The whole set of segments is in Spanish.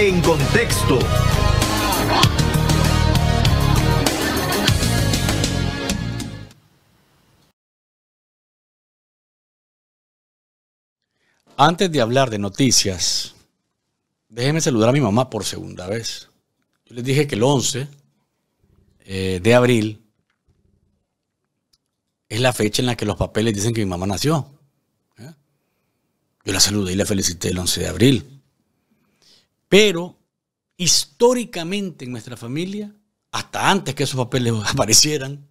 En contexto. Antes de hablar de noticias, déjeme saludar a mi mamá por segunda vez. Yo les dije que el 11 eh, de abril es la fecha en la que los papeles dicen que mi mamá nació. ¿eh? Yo la saludé y la felicité el 11 de abril. Pero históricamente en nuestra familia, hasta antes que esos papeles aparecieran,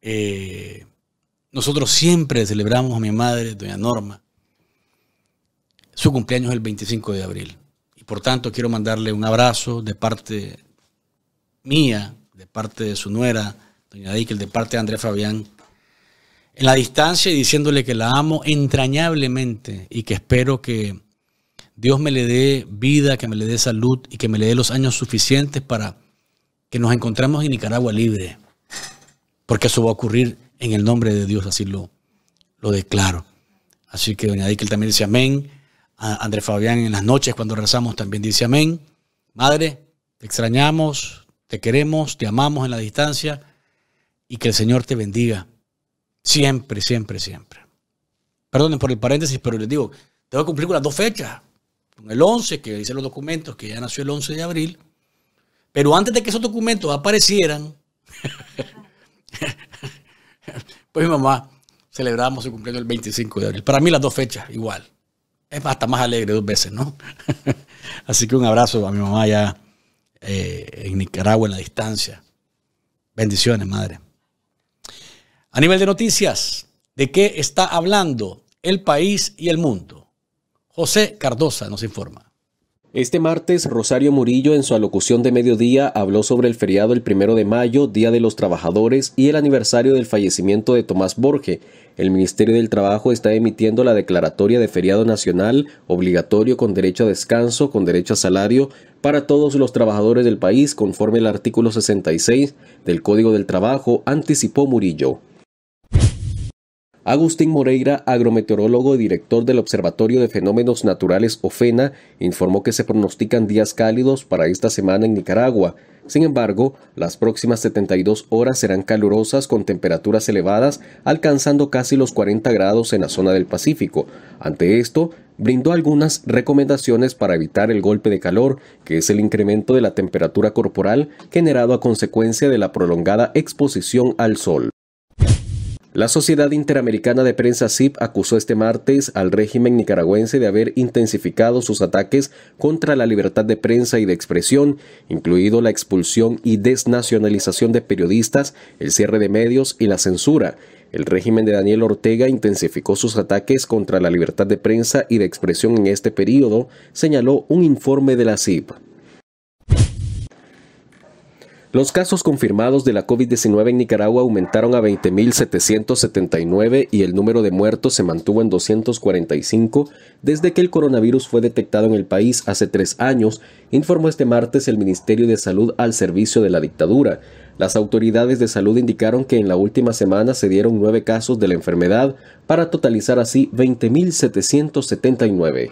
eh, nosotros siempre celebramos a mi madre, doña Norma, su cumpleaños el 25 de abril. Y por tanto quiero mandarle un abrazo de parte mía, de parte de su nuera, doña Dickel, de parte de Andrés Fabián, en la distancia y diciéndole que la amo entrañablemente y que espero que Dios me le dé vida, que me le dé salud y que me le dé los años suficientes para que nos encontremos en Nicaragua libre. Porque eso va a ocurrir en el nombre de Dios, así lo, lo declaro. Así que doña Díquel también dice amén. A André Fabián en las noches cuando rezamos también dice amén. Madre, te extrañamos, te queremos, te amamos en la distancia y que el Señor te bendiga. Siempre, siempre, siempre. Perdonen por el paréntesis, pero les digo, te voy a cumplir con las dos fechas el 11, que dicen los documentos que ya nació el 11 de abril, pero antes de que esos documentos aparecieran, pues mi mamá celebrábamos su cumpleaños el 25 de abril. Para mí las dos fechas igual. Es hasta más alegre dos veces, ¿no? Así que un abrazo a mi mamá ya eh, en Nicaragua, en la distancia. Bendiciones, madre. A nivel de noticias, ¿de qué está hablando el país y el mundo? José Cardosa nos informa. Este martes, Rosario Murillo, en su alocución de mediodía, habló sobre el feriado el primero de mayo, Día de los Trabajadores, y el aniversario del fallecimiento de Tomás Borges. El Ministerio del Trabajo está emitiendo la declaratoria de feriado nacional, obligatorio con derecho a descanso, con derecho a salario, para todos los trabajadores del país, conforme el artículo 66 del Código del Trabajo, anticipó Murillo. Agustín Moreira, agrometeorólogo y director del Observatorio de Fenómenos Naturales OFENA, informó que se pronostican días cálidos para esta semana en Nicaragua. Sin embargo, las próximas 72 horas serán calurosas con temperaturas elevadas, alcanzando casi los 40 grados en la zona del Pacífico. Ante esto, brindó algunas recomendaciones para evitar el golpe de calor, que es el incremento de la temperatura corporal generado a consecuencia de la prolongada exposición al sol. La Sociedad Interamericana de Prensa CIP acusó este martes al régimen nicaragüense de haber intensificado sus ataques contra la libertad de prensa y de expresión, incluido la expulsión y desnacionalización de periodistas, el cierre de medios y la censura. El régimen de Daniel Ortega intensificó sus ataques contra la libertad de prensa y de expresión en este periodo, señaló un informe de la CIP. Los casos confirmados de la COVID-19 en Nicaragua aumentaron a 20.779 y el número de muertos se mantuvo en 245 desde que el coronavirus fue detectado en el país hace tres años, informó este martes el Ministerio de Salud al servicio de la dictadura. Las autoridades de salud indicaron que en la última semana se dieron nueve casos de la enfermedad para totalizar así 20.779.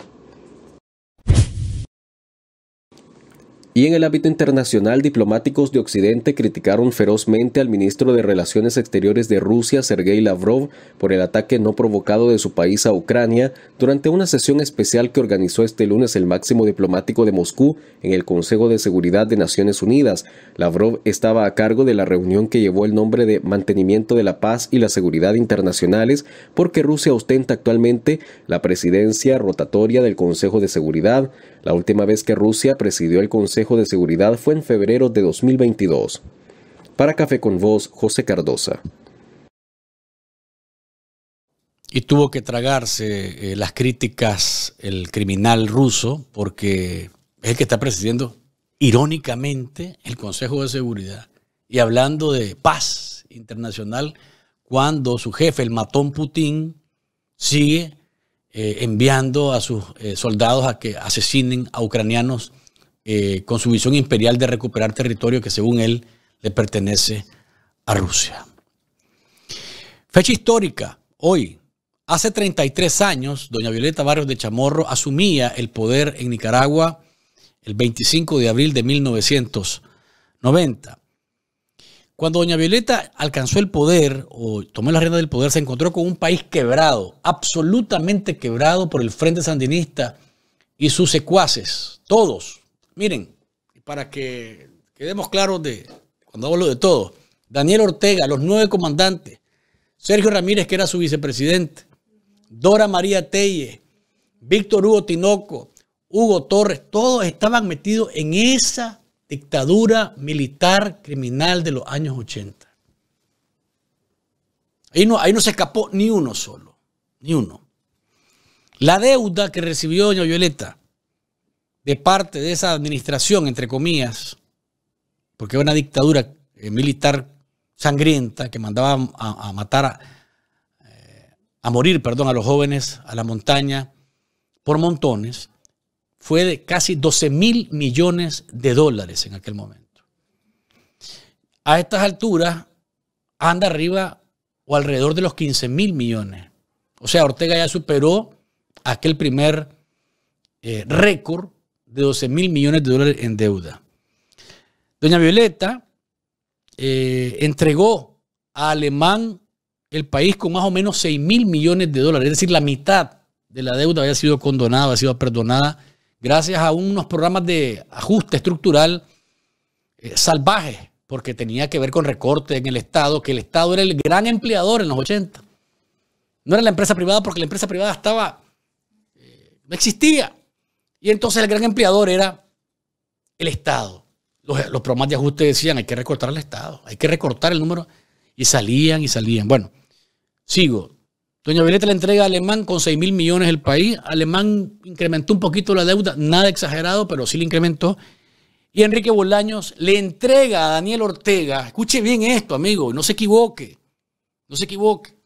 Y en el ámbito internacional, diplomáticos de Occidente criticaron ferozmente al ministro de Relaciones Exteriores de Rusia, Sergei Lavrov, por el ataque no provocado de su país a Ucrania durante una sesión especial que organizó este lunes el máximo diplomático de Moscú en el Consejo de Seguridad de Naciones Unidas. Lavrov estaba a cargo de la reunión que llevó el nombre de Mantenimiento de la Paz y la Seguridad Internacionales porque Rusia ostenta actualmente la presidencia rotatoria del Consejo de Seguridad. La última vez que Rusia presidió el Consejo de Seguridad fue en febrero de 2022. Para Café con Voz, José Cardosa. Y tuvo que tragarse eh, las críticas el criminal ruso porque es el que está presidiendo irónicamente el Consejo de Seguridad y hablando de paz internacional cuando su jefe, el matón Putin, sigue eh, enviando a sus eh, soldados a que asesinen a ucranianos eh, con su visión imperial de recuperar territorio que según él le pertenece a Rusia. Fecha histórica, hoy. Hace 33 años, doña Violeta Barrios de Chamorro asumía el poder en Nicaragua el 25 de abril de 1990. Cuando doña Violeta alcanzó el poder o tomó la rienda del poder, se encontró con un país quebrado, absolutamente quebrado por el Frente Sandinista y sus secuaces, todos Miren, para que quedemos claros de cuando hablo de todo, Daniel Ortega, los nueve comandantes, Sergio Ramírez, que era su vicepresidente, Dora María Telle, Víctor Hugo Tinoco, Hugo Torres, todos estaban metidos en esa dictadura militar criminal de los años 80. Ahí no, ahí no se escapó ni uno solo, ni uno. La deuda que recibió doña Violeta de parte de esa administración, entre comillas, porque era una dictadura eh, militar sangrienta que mandaba a, matar, eh, a, morir, perdón, a los jóvenes a la montaña por montones, fue de casi 12 mil millones de dólares en aquel momento. A estas alturas anda arriba o alrededor de los 15 mil millones. O sea, Ortega ya superó aquel primer eh, récord de 12 mil millones de dólares en deuda. Doña Violeta eh, entregó a Alemán el país con más o menos 6 mil millones de dólares, es decir, la mitad de la deuda había sido condonada, había sido perdonada, gracias a unos programas de ajuste estructural eh, salvajes, porque tenía que ver con recortes en el Estado, que el Estado era el gran empleador en los 80. No era la empresa privada porque la empresa privada estaba, eh, no existía. Y entonces el gran empleador era el Estado. Los, los programas de ajuste decían, hay que recortar al Estado, hay que recortar el número. Y salían y salían. Bueno, sigo. Doña Violeta le entrega a Alemán con 6 mil millones el país. Alemán incrementó un poquito la deuda, nada exagerado, pero sí le incrementó. Y Enrique Bolaños le entrega a Daniel Ortega, escuche bien esto, amigo, no se equivoque, no se equivoque.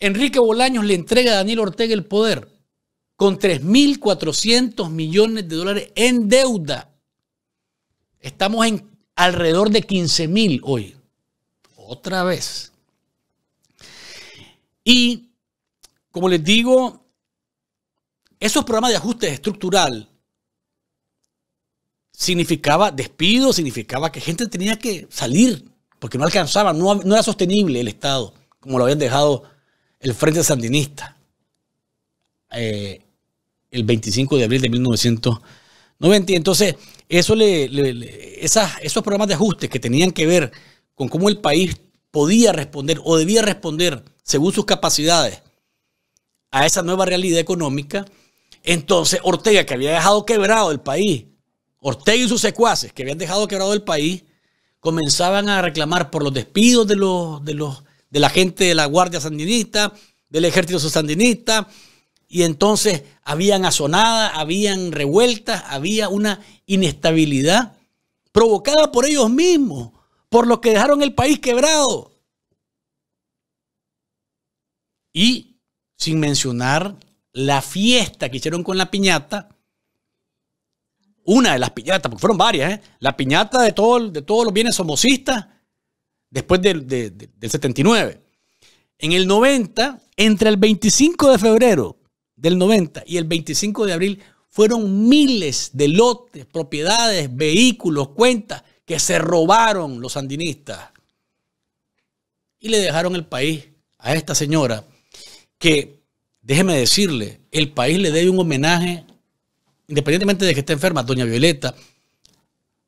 Enrique Bolaños le entrega a Daniel Ortega el poder con 3.400 millones de dólares en deuda. Estamos en alrededor de 15.000 hoy. Otra vez. Y, como les digo, esos programas de ajuste estructural significaba despido, significaba que gente tenía que salir porque no alcanzaba, no, era sostenible el Estado como lo habían dejado el Frente Sandinista. Eh, el 25 de abril de 1990. entonces, eso esos programas de ajuste que tenían que ver con cómo el país podía responder o debía responder según sus capacidades a esa nueva realidad económica, entonces Ortega, que había dejado quebrado el país, Ortega y sus secuaces, que habían dejado quebrado el país, comenzaban a reclamar por los despidos de, los, de, los, de la gente de la Guardia Sandinista, del Ejército Sandinista, y entonces habían azonadas, habían revueltas, había una inestabilidad provocada por ellos mismos, por los que dejaron el país quebrado. Y sin mencionar la fiesta que hicieron con la piñata, una de las piñatas, porque fueron varias, ¿eh? la piñata de, todo, de todos los bienes somocistas después del 79. En el 90, entre el 25 de febrero del 90 y el 25 de abril fueron miles de lotes, propiedades, vehículos, cuentas que se robaron los sandinistas. Y le dejaron el país a esta señora que, déjeme decirle, el país le debe un homenaje, independientemente de que esté enferma, doña Violeta,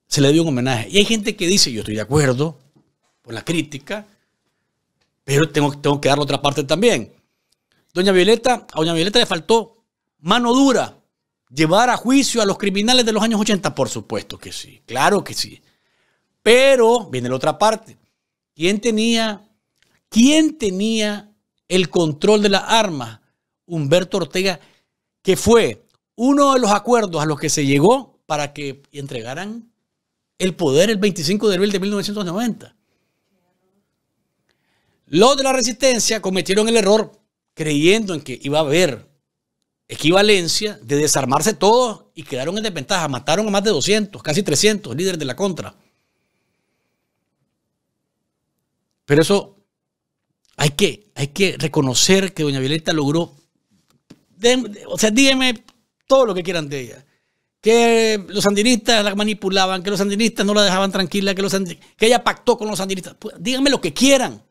se le debe un homenaje. Y hay gente que dice, yo estoy de acuerdo con la crítica, pero tengo, tengo que darle otra parte también. Doña Violeta, a Doña Violeta le faltó mano dura, llevar a juicio a los criminales de los años 80, por supuesto que sí, claro que sí. Pero viene la otra parte. ¿Quién tenía, quién tenía el control de las armas? Humberto Ortega, que fue uno de los acuerdos a los que se llegó para que entregaran el poder el 25 de abril de 1990. Los de la resistencia cometieron el error creyendo en que iba a haber equivalencia de desarmarse todos y quedaron en desventaja. Mataron a más de 200, casi 300 líderes de la contra. Pero eso hay que, hay que reconocer que doña Violeta logró, o sea, díganme todo lo que quieran de ella. Que los sandinistas la manipulaban, que los sandinistas no la dejaban tranquila, que, los que ella pactó con los sandinistas. Pues, díganme lo que quieran.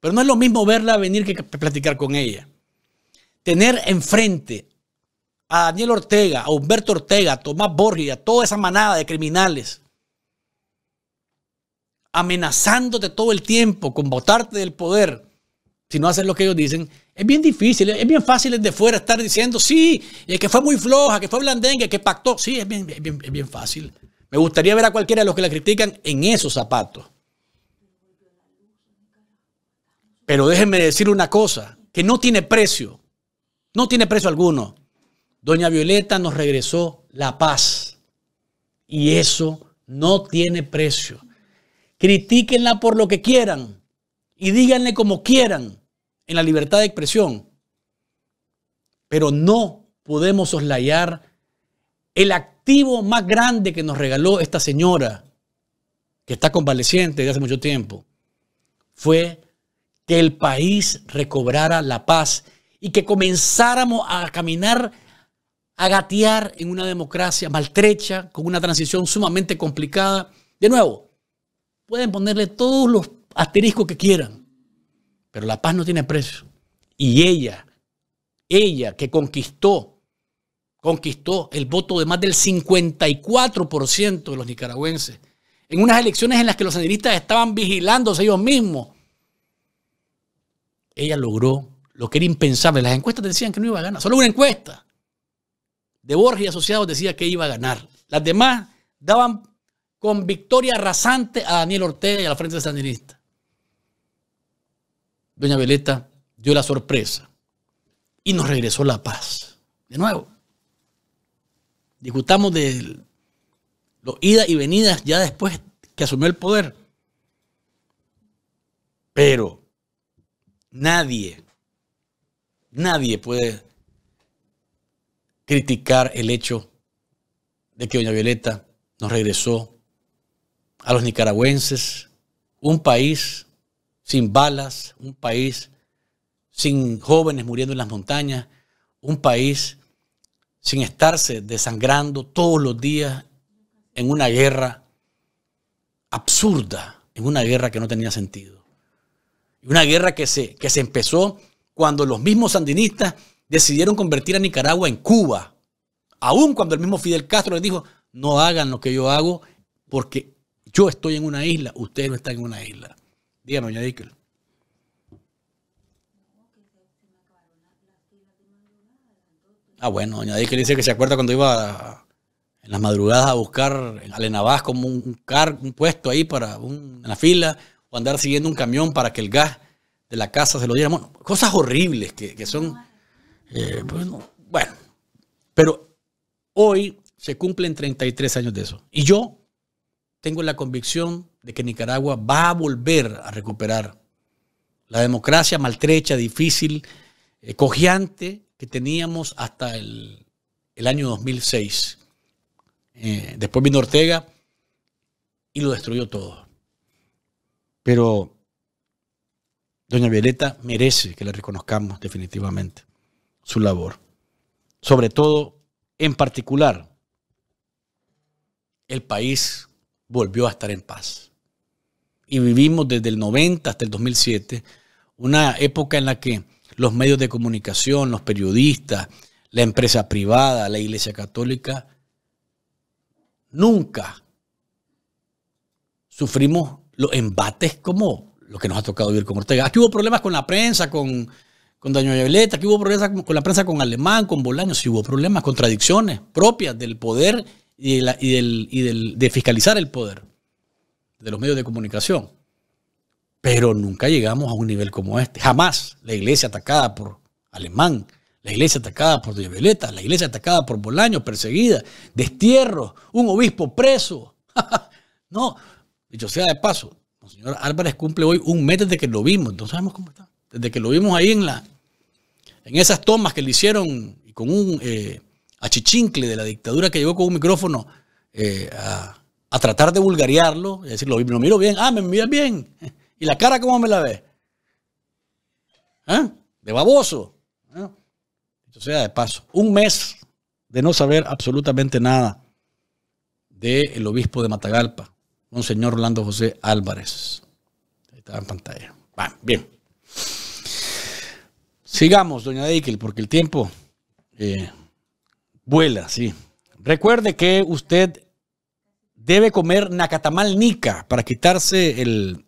Pero no es lo mismo verla venir que platicar con ella. Tener enfrente a Daniel Ortega, a Humberto Ortega, a Tomás Borgia, a toda esa manada de criminales, amenazándote todo el tiempo con votarte del poder si no haces lo que ellos dicen, es bien difícil, es bien fácil desde fuera estar diciendo, sí, eh, que fue muy floja, que fue blandengue, que pactó. Sí, bien, es bien fácil. Me gustaría ver a cualquiera de los que la critican en esos zapatos. Pero déjenme decir una cosa, que no tiene precio, no tiene precio alguno. Doña Violeta nos regresó la paz y eso no tiene precio. Critíquenla por lo que quieran y díganle como quieran en la libertad de expresión, pero no podemos soslayar el activo más grande que nos regaló esta señora, que está convaleciente desde hace mucho tiempo, fue que el país recobrara la paz y que comenzáramos a caminar, a gatear en una democracia maltrecha, con una transición sumamente complicada. De nuevo, pueden ponerle todos los asteriscos que quieran, pero la paz no tiene precio. Y ella, ella que conquistó, conquistó el voto de más del 54% de los nicaragüenses, en unas elecciones en las que los sandinistas estaban vigilándose ellos mismos ella logró lo que era impensable. Las encuestas decían que no iba a ganar, solo una encuesta. De Borges y Asociados decía que iba a ganar. Las demás daban con victoria arrasante a Daniel Ortega y a la Frente Sandinista. Doña Violeta dio la sorpresa y nos regresó la paz. De nuevo, discutamos de los idas y venidas ya después que asumió el poder. Pero Nadie, nadie puede criticar el hecho de que Doña Violeta nos regresó a los nicaragüenses un país sin balas, un país sin jóvenes muriendo en las montañas, un país sin estarse desangrando todos los días en una guerra absurda, en una guerra que no tenía sentido. Una guerra que se, que se empezó cuando los mismos sandinistas decidieron convertir a Nicaragua en Cuba. Aún cuando el mismo Fidel Castro les dijo, no hagan lo que yo hago porque yo estoy en una isla, ustedes no están en una isla. Dígame, doña Díquel. Ah, bueno, doña Díquel dice que se acuerda cuando iba en las madrugadas a buscar en Alenabás como un, un puesto ahí para un, en la fila o andar siguiendo un camión para que el gas de la casa se lo diera. Bueno, cosas horribles que, son... Eh, pues bueno, pero hoy se cumplen 33 años de eso. Y yo tengo la convicción de que Nicaragua va a volver a recuperar la democracia maltrecha, difícil, eh, cojeante que teníamos hasta el, año 2006. Eh, después vino Ortega y lo destruyó todo. Pero doña Violeta merece que le reconozcamos definitivamente su labor. Sobre todo, en particular, el país volvió a estar en paz. Y vivimos desde el 90 hasta el 2007 una época en la que los medios de comunicación, los periodistas, la empresa privada, la iglesia católica, nunca sufrimos los embates como lo que nos ha tocado vivir con Ortega. Aquí hubo problemas con la prensa, con, con Daño Violeta, aquí hubo problemas con, la prensa con Alemán, con Bolaño, sí hubo problemas, contradicciones propias del poder y, de, del, de fiscalizar el poder de los medios de comunicación. Pero nunca llegamos a un nivel como este. Jamás la iglesia atacada por Alemán, la iglesia atacada por Doña Violeta, la iglesia atacada por Bolaño, perseguida, destierro, un obispo preso. no, Dicho sea de paso, señor Álvarez cumple hoy un mes desde que lo vimos, entonces sabemos cómo está. Desde que lo vimos ahí en, la, en esas tomas que le hicieron con un eh, achichincle de la dictadura que llegó con un micrófono eh, a, tratar de vulgariarlo, es decir, lo, lo, miro bien, ah, me miras bien. ¿Y la cara cómo me la ve ¿Ah? De baboso. dicho sea, de paso, un mes de no saber absolutamente nada del obispo de Matagalpa, señor Orlando José Álvarez. Ahí está en pantalla. bien. Sigamos, doña Deikel, porque el tiempo eh, vuela, sí. Recuerde que usted debe comer nacatamal nica para quitarse el,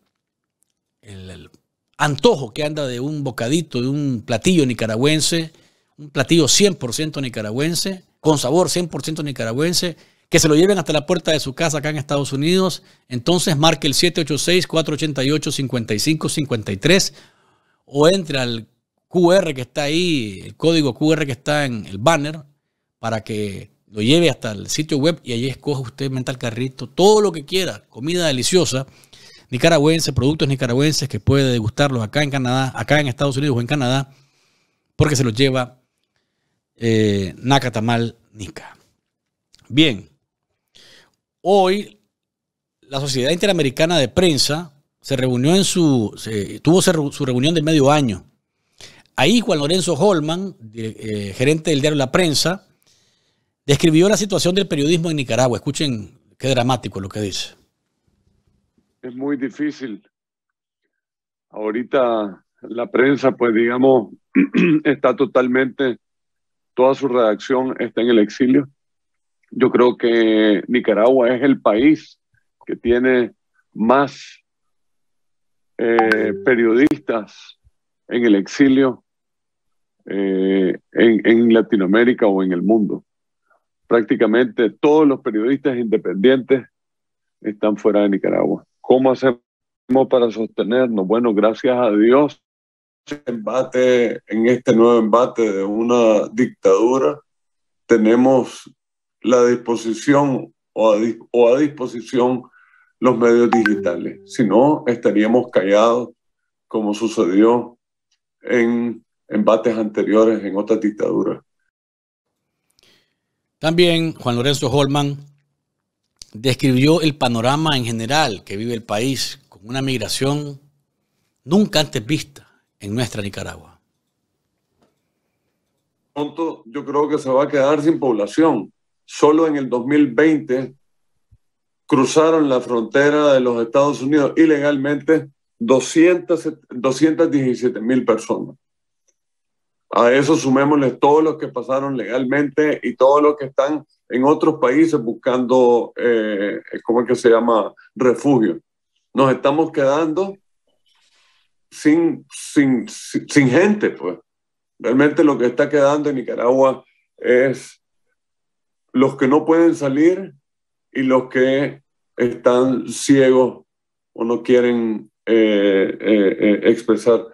el antojo que anda de un bocadito, de un platillo nicaragüense, un platillo 100% nicaragüense, con sabor 100% nicaragüense que se lo lleven hasta la puerta de su casa acá en Estados Unidos. Entonces marque el 786-488-5553 o entre al QR que está ahí, el código QR que está en el banner, para que lo lleve hasta el sitio web y allí escoja usted mental carrito, todo lo que quiera, comida deliciosa, nicaragüense, productos nicaragüenses que puede degustarlos acá en Canadá, acá en Estados Unidos o en Canadá, porque se los lleva eh, Nacatamal Nica. Bien, hoy la Sociedad Interamericana de Prensa se reunió en su, tuvo su reunión de medio año. Ahí Juan Lorenzo Holman, eh, gerente del diario La Prensa, describió la situación del periodismo en Nicaragua. Escuchen qué dramático lo que dice. Es muy difícil. Ahorita la prensa, pues digamos, está totalmente, toda su redacción está en el exilio. Yo creo que Nicaragua es el país que tiene más eh, periodistas en el exilio eh, en, Latinoamérica o en el mundo. Prácticamente todos los periodistas independientes están fuera de Nicaragua. ¿Cómo hacemos para sostenernos? Bueno, gracias a Dios, en este nuevo embate de una dictadura, tenemos la disposición o a, disposición los medios digitales. Si no, estaríamos callados como sucedió en embates anteriores en otras dictaduras. También Juan Lorenzo Holman describió el panorama en general que vive el país con una migración nunca antes vista en nuestra Nicaragua. Pronto yo creo que se va a quedar sin población. Solo en el 2020 cruzaron la frontera de los Estados Unidos ilegalmente 200, 217 mil personas. A eso sumémosle todos los que pasaron legalmente y todos los que están en otros países buscando, eh, ¿cómo es que se llama? Refugio. Nos estamos quedando sin, sin, sin gente, pues. Realmente lo que está quedando en Nicaragua es los que no pueden salir y los que están ciegos o no quieren eh, eh, eh, expresar.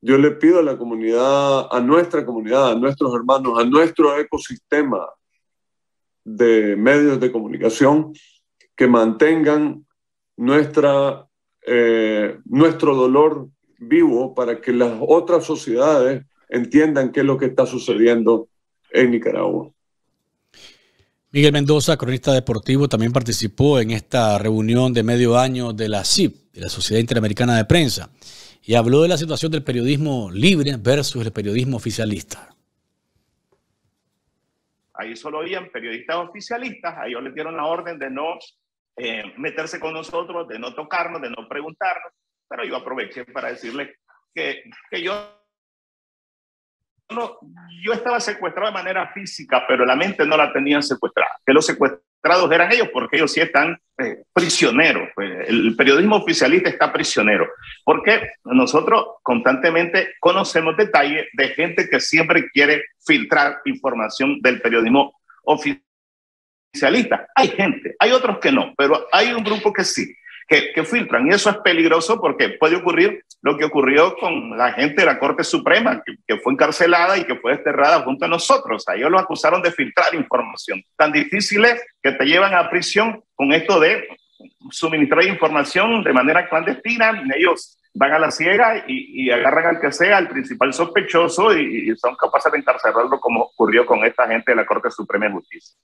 Yo le pido a la comunidad, a nuestra comunidad, a nuestros hermanos, a nuestro ecosistema de medios de comunicación que mantengan nuestra, nuestro dolor vivo para que las otras sociedades entiendan qué es lo que está sucediendo en Nicaragua. Miguel Mendoza, cronista deportivo, también participó en esta reunión de medio año de la CIP, de la Sociedad Interamericana de Prensa, y habló de la situación del periodismo libre versus el periodismo oficialista. Ahí solo habían periodistas oficialistas, a ellos les dieron la orden de no eh, meterse con nosotros, de no tocarnos, de no preguntarnos, pero yo aproveché para decirles que, que yo yo estaba secuestrado de manera física, pero la mente no la tenían secuestrada. Que los secuestrados eran ellos, porque ellos sí están eh, prisioneros. Pues, el periodismo oficialista está prisionero, porque nosotros constantemente conocemos detalles de gente que siempre quiere filtrar información del periodismo oficialista. Hay gente, hay otros que no, pero hay un grupo que sí que, filtran. Y eso es peligroso porque puede ocurrir lo que ocurrió con la gente de la Corte Suprema, que, fue encarcelada y que fue desterrada junto a nosotros. A ellos los acusaron de filtrar información. Tan difícil que te llevan a prisión con esto de suministrar información de manera clandestina. Ellos van a la ciega y, agarran al que sea, al principal sospechoso, y, y son capaces de encarcelarlo como ocurrió con esta gente de la Corte Suprema de Justicia.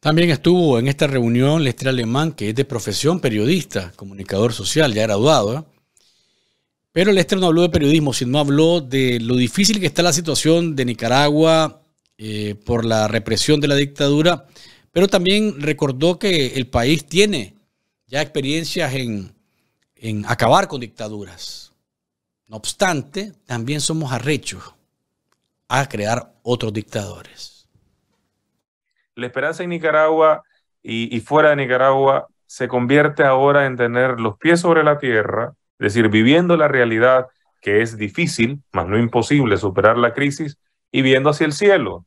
También estuvo en esta reunión Lester Alemán, que es de profesión periodista, comunicador social, ya graduado. ¿eh? Pero Lester no habló de periodismo, sino habló de lo difícil que está la situación de Nicaragua eh, por la represión de la dictadura, pero también recordó que el país tiene ya experiencias en, en acabar con dictaduras. No obstante, también somos arrechos a crear otros dictadores. La esperanza en Nicaragua y, fuera de Nicaragua se convierte ahora en tener los pies sobre la tierra, es decir, viviendo la realidad que es difícil, más no imposible, superar la crisis y viendo hacia el cielo.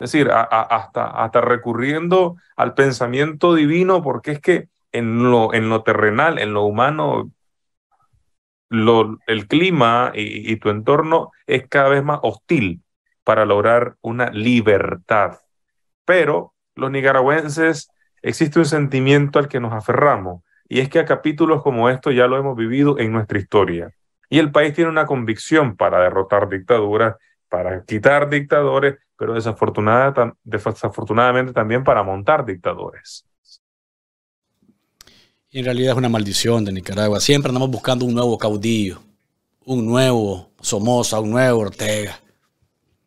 Es decir, hasta, hasta recurriendo al pensamiento divino, porque es que en lo, en lo terrenal, en lo humano, el clima y tu entorno es cada vez más hostil para lograr una libertad. Pero los nicaragüenses existe un sentimiento al que nos aferramos, y es que a capítulos como estos ya lo hemos vivido en nuestra historia. Y el país tiene una convicción para derrotar dictaduras, para quitar dictadores, pero desafortunada, desafortunadamente también para montar dictadores. en realidad es una maldición de Nicaragua. Siempre andamos buscando un nuevo caudillo, un nuevo Somoza, un nuevo Ortega.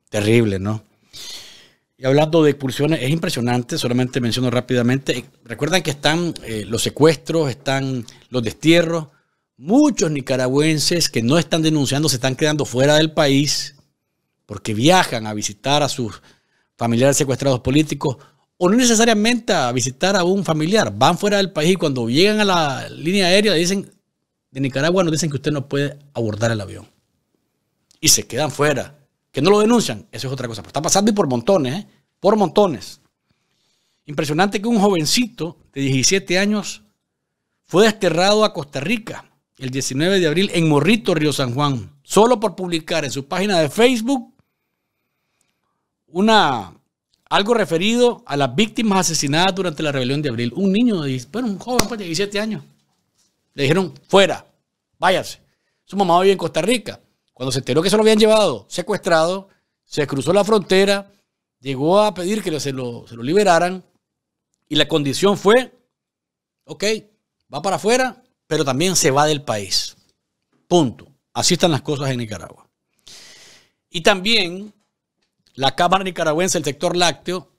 Terrible, ¿no? Y hablando de expulsiones, es impresionante, solamente menciono rápidamente, recuerdan que están eh, los secuestros, están los destierros, muchos nicaragüenses que no están denunciando se están quedando fuera del país porque viajan a visitar a sus familiares secuestrados políticos o no necesariamente a visitar a un familiar, van fuera del país y cuando llegan a la línea aérea dicen de Nicaragua nos dicen que usted no puede abordar el avión. Y se quedan fuera. Que no lo denuncian, eso es otra cosa. Pero está pasando y por montones, ¿eh? por montones. Impresionante que un jovencito de 17 años fue desterrado a Costa Rica el 19 de abril en Morrito, Río San Juan, solo por publicar en su página de Facebook una, algo referido a las víctimas asesinadas durante la rebelión de abril. Un niño, de, bueno, un joven pues, de 17 años. Le dijeron, fuera, váyase. Su mamá vive en Costa Rica. Cuando se enteró que se lo habían llevado secuestrado, se cruzó la frontera, llegó a pedir que se lo, liberaran y la condición fue, ok, va para afuera, pero también se va del país. Punto. Así están las cosas en Nicaragua. Y también la Cámara Nicaragüense del Sector Lácteo,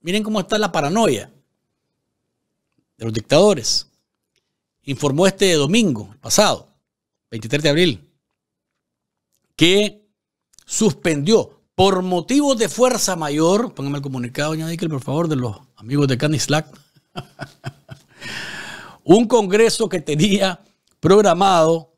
miren cómo está la paranoia de los dictadores. Informó este domingo pasado, 23 de abril, que suspendió por motivos de fuerza mayor, póngame el comunicado, doña por favor, de los amigos de Canislac, un congreso que tenía programado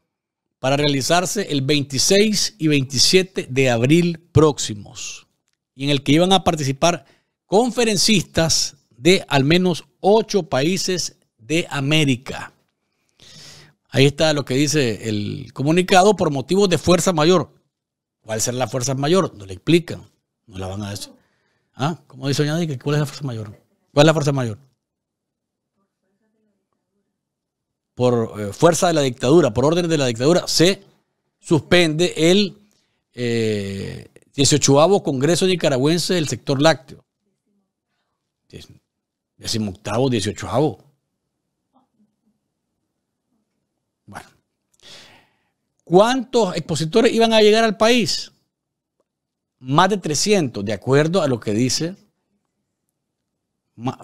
para realizarse el 26 y 27 de abril próximos, y en el que iban a participar conferencistas de al menos ocho países de América. Ahí está lo que dice el comunicado por motivos de fuerza mayor. ¿Cuál será la fuerza mayor? No le explican. No la van a decir. ¿Ah? ¿Cómo dice que ¿Cuál es la fuerza mayor? ¿Cuál es la fuerza mayor? Por eh, fuerza de la dictadura, por orden de la dictadura, se suspende el eh, 18 Congreso Nicaragüense del Sector Lácteo. 18 18 ¿Cuántos expositores iban a llegar al país? Más de 300, de acuerdo a lo que dice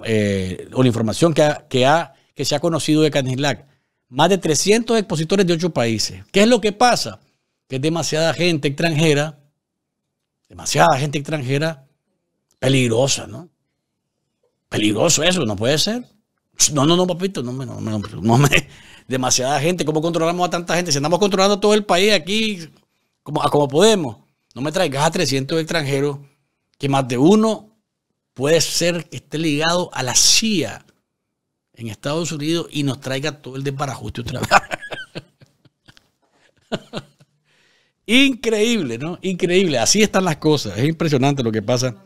eh, o la información que, que, se ha conocido de Canislac. Más de 300 expositores de ocho países. ¿Qué es lo que pasa? Que es demasiada gente extranjera, demasiada gente extranjera peligrosa, ¿no? Peligroso eso, no puede ser. No, no, no, papito, no no me, demasiada gente. ¿Cómo controlamos a tanta gente? Si andamos controlando todo el país aquí, como, como podemos. No me traigas a 300 extranjeros, que más de uno puede ser que esté ligado a la CIA en Estados Unidos y nos traiga todo el desbarajuste otra vez. Increíble, ¿no? Increíble. Así están las cosas. Es impresionante lo que pasa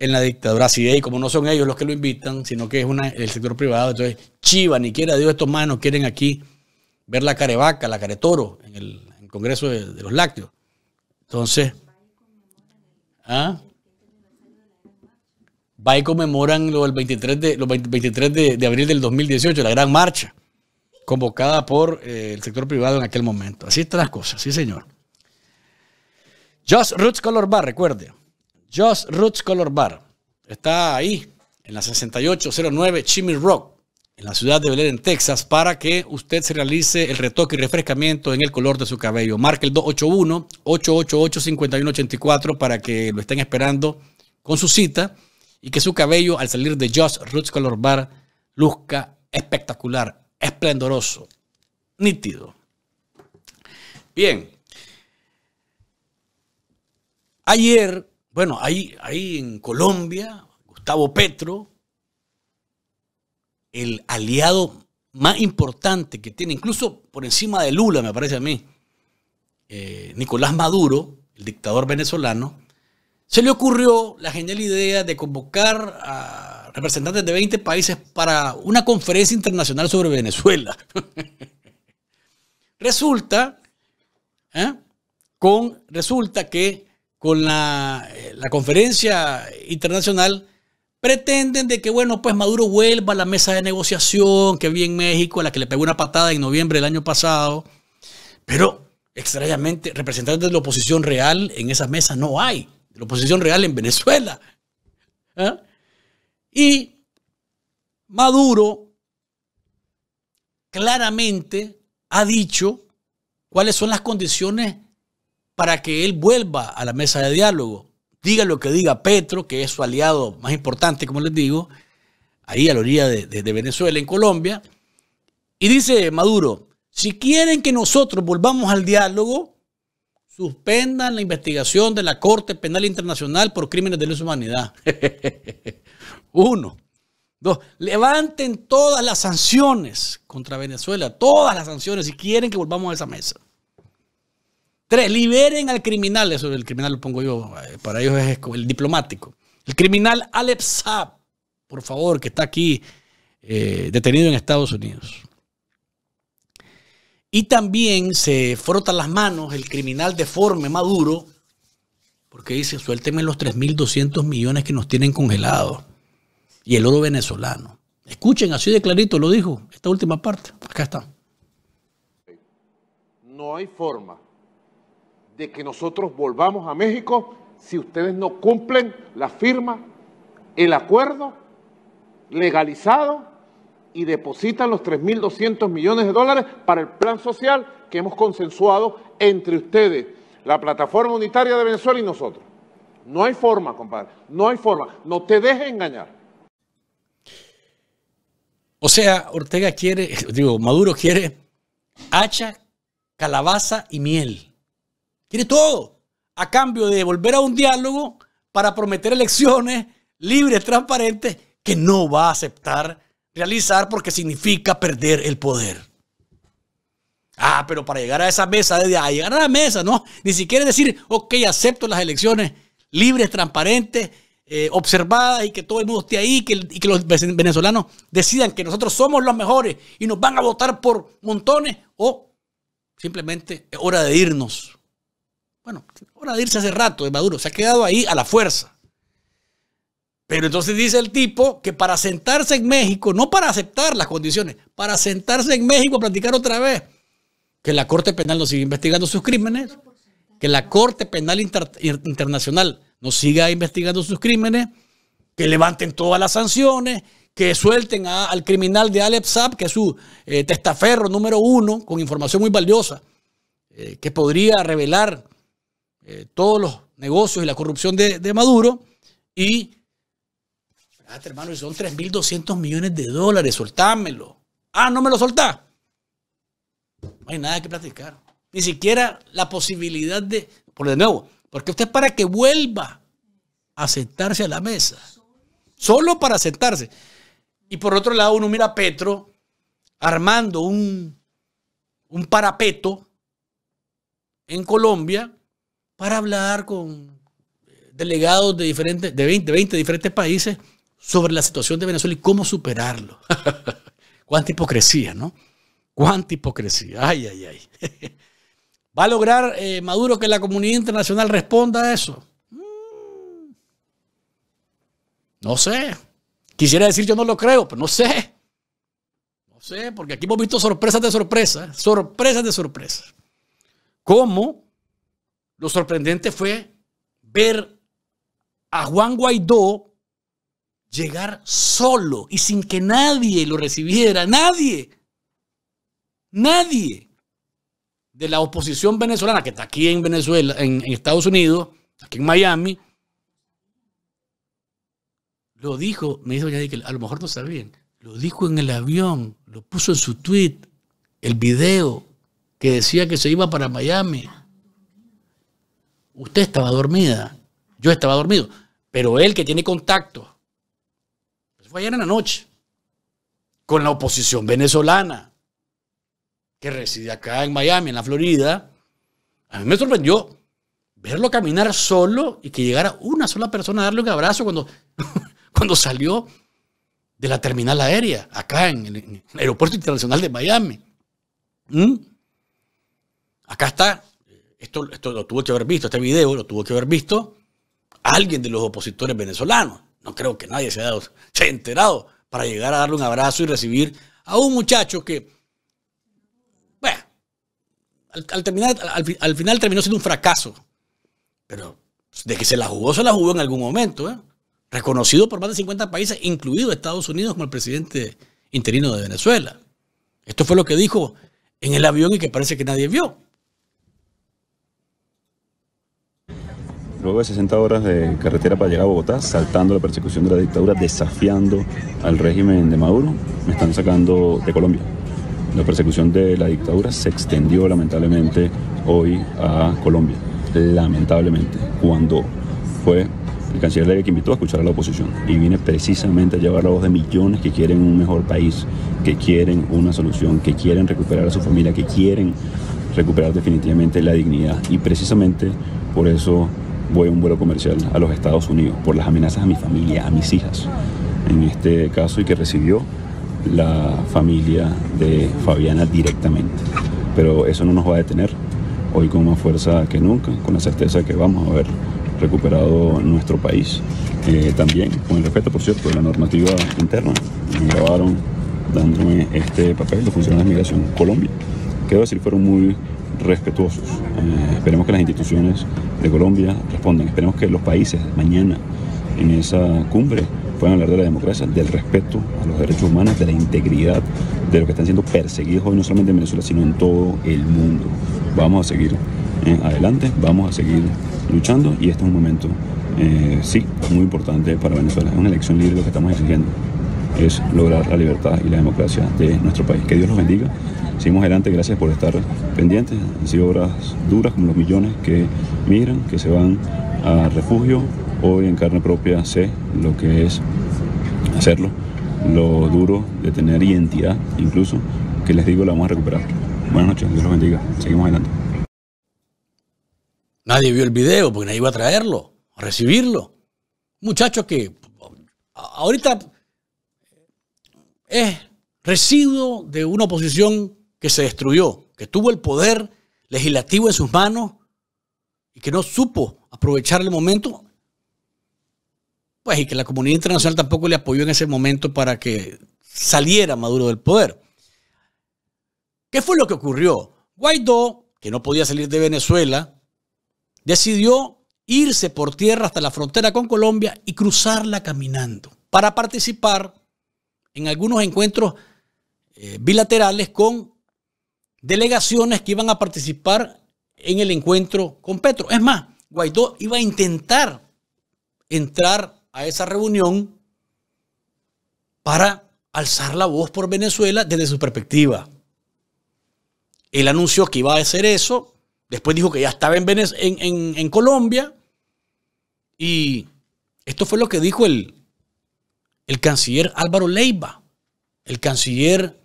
en la dictadura. Así de como no son ellos los que lo invitan, sino que es el sector privado. Entonces, Chiva, ni quiera Dios, estos manos quieren aquí ver la carevaca, la caretoro en el, en Congreso de, los Lácteos. Entonces, ¿ah? va y conmemoran lo 23 de, los 23 de, abril del 2018, la gran marcha convocada por eh, el sector privado en aquel momento. Así están las cosas, sí señor. Just Roots Color Bar, recuerde, Just Roots Color Bar. Está ahí, en la 6809 Chimney Rock, en la ciudad de Belén, en Texas, para que usted se realice el retoque y refrescamiento en el color de su cabello. Marque el 281-888-5184 para que lo estén esperando con su cita y que su cabello, al salir de Just Roots Color Bar, luzca espectacular, esplendoroso, nítido. Bien. Ayer bueno, ahí, en Colombia, Gustavo Petro, el aliado más importante que tiene, incluso por encima de Lula, me parece a mí, eh, Nicolás Maduro, el dictador venezolano, se le ocurrió la genial idea de convocar a representantes de 20 países para una conferencia internacional sobre Venezuela. resulta, ¿eh? Con, resulta que con eh, la, conferencia internacional, pretenden de que, bueno, pues Maduro vuelva a la mesa de negociación que vi en México, a la que le pegó una patada en noviembre del año pasado. Pero, extrañamente, representantes de la oposición real en esas mesas no hay. De la oposición real en Venezuela. ¿Ah? Y Maduro claramente ha dicho cuáles son las condiciones para que él vuelva a la mesa de diálogo. Diga lo que diga Petro, que es su aliado más importante, como les digo, ahí a la orilla de, Venezuela, en Colombia. Y dice Maduro, si quieren que nosotros volvamos al diálogo, suspendan la investigación de la Corte Penal Internacional por crímenes de lesa humanidad. Uno. Dos, levanten todas las sanciones contra Venezuela, todas las sanciones, si quieren que volvamos a esa mesa. Tres, liberen al criminal. Eso el criminal lo pongo yo. Eh, para ellos es el diplomático. El criminal Alep Saab, por favor, que está aquí eh, detenido en Estados Unidos. Y también se frota las manos el criminal deforme Maduro, porque dice, suélteme los 3.200 millones que nos tienen congelados y el oro venezolano. Escuchen, así de clarito lo dijo, esta última parte. Acá está. No hay forma de que nosotros volvamos a México si ustedes no cumplen la firma, el acuerdo legalizado y depositan los 3.200 millones de dólares para el plan social que hemos consensuado entre ustedes, la plataforma unitaria de Venezuela y nosotros. No hay forma, compadre, no hay forma, no te dejes engañar. O sea, Ortega quiere, digo, Maduro quiere hacha, calabaza y miel. Quiere todo. A cambio de volver a un diálogo para prometer elecciones libres, transparentes, que no va a aceptar realizar porque significa perder el poder. Ah, pero para llegar a esa mesa, desde ahí llegar a la mesa, no, ni siquiera decir, ok, acepto las elecciones libres, transparentes, eh, observadas y que todo el mundo esté ahí y que los venezolanos decidan que nosotros somos los mejores y nos van a votar por montones o simplemente es hora de irnos. Bueno, hora de irse hace rato de Maduro, se ha quedado ahí a la fuerza. Pero entonces dice el tipo que para sentarse en México, no para aceptar las condiciones, para sentarse en México a platicar otra vez, que la Corte Penal no siga investigando sus crímenes, que la Corte Penal Internacional no siga investigando sus crímenes, que levanten todas las sanciones, que suelten al criminal de Alep Saab, que es su eh, testaferro número uno, con información muy valiosa, eh, que podría revelar eh, todos los negocios y la corrupción de, Maduro y, hermano, son 3.200 millones de dólares, soltámelo. Ah, no me lo soltá. No hay nada que platicar. Ni siquiera la posibilidad de, por de nuevo, porque usted para que vuelva a sentarse a la mesa, solo para sentarse. Y por otro lado, uno mira a Petro armando un, un parapeto en Colombia para hablar con eh, delegados de, diferentes, de 20, 20 diferentes países sobre la situación de Venezuela y cómo superarlo. Cuánta hipocresía, ¿no? Cuánta hipocresía. Ay, ay, ay. ¿Va a lograr eh, Maduro que la comunidad internacional responda a eso? Mm. No sé. Quisiera decir yo no lo creo, pero no sé. No sé, porque aquí hemos visto sorpresas de sorpresas, sorpresas de sorpresas. ¿Cómo lo sorprendente fue ver a Juan Guaidó llegar solo y sin que nadie lo recibiera, nadie, nadie de la oposición venezolana que está aquí en Venezuela, en, Estados Unidos, aquí en Miami, lo dijo, me dijo que a lo mejor no bien, lo dijo en el avión, lo puso en su tweet, el video que decía que se iba para Miami. Usted estaba dormida, yo estaba dormido, pero él que tiene contacto, pues fue ayer en la noche, con la oposición venezolana, que reside acá en Miami, en la Florida, a mí me sorprendió verlo caminar solo y que llegara una sola persona a darle un abrazo cuando, cuando salió de la terminal aérea, acá en el, Aeropuerto Internacional de Miami. ¿Mm? Acá está esto, lo tuvo que haber visto, este video lo tuvo que haber visto alguien de los opositores venezolanos. No creo que nadie se haya, enterado para llegar a darle un abrazo y recibir a un muchacho que, bueno, al, terminar, final terminó siendo un fracaso. Pero de que se la jugó, se la jugó en algún momento. ¿eh? Reconocido por más de 50 países, incluido Estados Unidos como el presidente interino de Venezuela. Esto fue lo que dijo en el avión y que parece que nadie vio. Luego de 60 horas de carretera para llegar a Bogotá, saltando la persecución de la dictadura, desafiando al régimen de Maduro, me están sacando de Colombia. La persecución de la dictadura se extendió lamentablemente hoy a Colombia. Lamentablemente, cuando fue el canciller Leve que invitó a escuchar a la oposición y viene precisamente a llevar la voz de millones que quieren un mejor país, que quieren una solución, que quieren recuperar a su familia, que quieren recuperar definitivamente la dignidad. Y precisamente por eso voy a un vuelo comercial a los Estados Unidos por las amenazas a mi familia, a mis hijas, en este caso, y que recibió la familia de Fabiana directamente. Pero eso no nos va a detener, hoy con más fuerza que nunca, con la certeza que vamos a haber recuperado nuestro país. Eh, también, con el respeto, por cierto, de la normativa interna, me grabaron dándome este papel de funcionarios de migración Colombia, quiero decir fueron muy respetuosos. Eh, esperemos que las instituciones de Colombia responden. Esperemos que los países mañana en esa cumbre puedan hablar de la democracia, del respeto a los derechos humanos, de la integridad de los que están siendo perseguidos hoy no solamente en Venezuela, sino en todo el mundo. Vamos a seguir eh, adelante, vamos a seguir luchando y este es un momento, eh, sí, muy importante para Venezuela. Es una elección libre lo que estamos exigiendo, es lograr la libertad y la democracia de nuestro país. Que Dios los bendiga. Seguimos adelante, gracias por estar pendientes. Han sido obras duras como los millones que migran, que se van a refugio. Hoy en carne propia sé lo que es hacerlo, lo duro de tener identidad incluso, que les digo la vamos a recuperar. Buenas noches, Dios los bendiga. Seguimos adelante. Nadie vio el video porque nadie iba a traerlo, a recibirlo. Muchachos que ahorita es residuo de una oposición que se destruyó, que tuvo el poder legislativo en sus manos y que no supo aprovechar el momento, pues y que la comunidad internacional tampoco le apoyó en ese momento para que saliera Maduro del poder. ¿Qué fue lo que ocurrió? Guaidó, que no podía salir de Venezuela, decidió irse por tierra hasta la frontera con Colombia y cruzarla caminando para participar en algunos encuentros eh, bilaterales con delegaciones que iban a participar en el encuentro con Petro. Es más, Guaidó iba a intentar entrar a esa reunión para alzar la voz por Venezuela desde su perspectiva. Él anunció que iba a hacer eso, después dijo que ya estaba en, en, Colombia, y esto fue lo que dijo el, el canciller Álvaro Leiva, el canciller